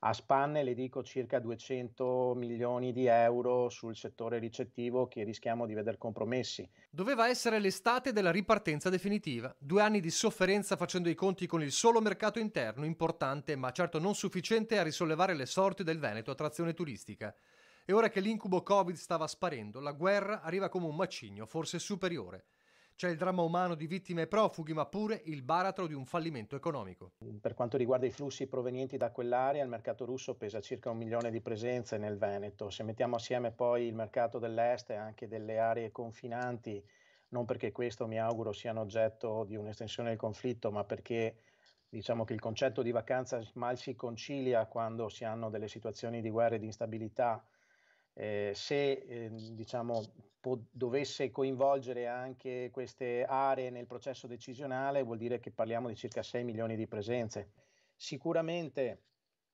a spanne le dico circa 200 milioni di euro sul settore ricettivo che rischiamo di vedere compromessi. Doveva essere l'estate della ripartenza definitiva, due anni di sofferenza facendo i conti con il solo mercato interno importante ma certo non sufficiente a risollevare le sorti del Veneto attrazione turistica. E ora che l'incubo Covid stava sparendo, la guerra arriva come un macigno, forse superiore. C'è il dramma umano di vittime e profughi, ma pure il baratro di un fallimento economico. Per quanto riguarda i flussi provenienti da quell'area, il mercato russo pesa circa un milione di presenze nel Veneto. Se mettiamo assieme poi il mercato dell'est e anche delle aree confinanti, non perché questo mi auguro siano oggetto di un'estensione del conflitto, ma perché diciamo che il concetto di vacanza mal si concilia quando si hanno delle situazioni di guerra e di instabilità eh, se eh, diciamo, po- dovesse coinvolgere anche queste aree nel processo decisionale, vuol dire che parliamo di circa 6 milioni di presenze. Sicuramente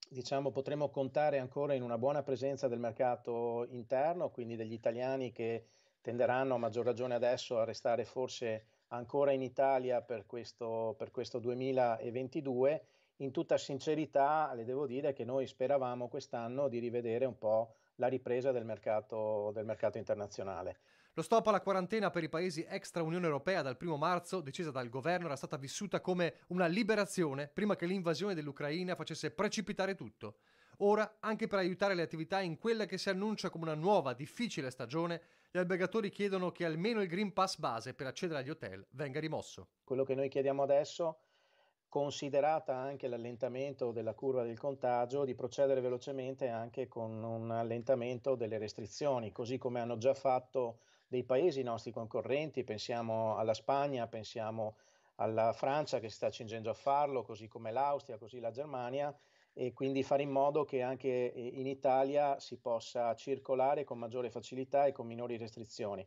diciamo, potremo contare ancora in una buona presenza del mercato interno, quindi degli italiani che tenderanno a maggior ragione adesso a restare forse ancora in Italia per questo, per questo 2022. In tutta sincerità le devo dire che noi speravamo quest'anno di rivedere un po' la ripresa del mercato, del mercato internazionale. Lo stop alla quarantena per i paesi extra Unione Europea dal 1 marzo, decisa dal governo, era stata vissuta come una liberazione prima che l'invasione dell'Ucraina facesse precipitare tutto. Ora, anche per aiutare le attività in quella che si annuncia come una nuova, difficile stagione, gli albergatori chiedono che almeno il Green Pass base per accedere agli hotel venga rimosso. Quello che noi chiediamo adesso è considerata anche l'allentamento della curva del contagio, di procedere velocemente anche con un allentamento delle restrizioni, così come hanno già fatto dei paesi nostri concorrenti, pensiamo alla Spagna, pensiamo alla Francia che si sta accingendo a farlo, così come l'Austria, così la Germania, e quindi fare in modo che anche eh, in Italia si possa circolare con maggiore facilità e con minori restrizioni.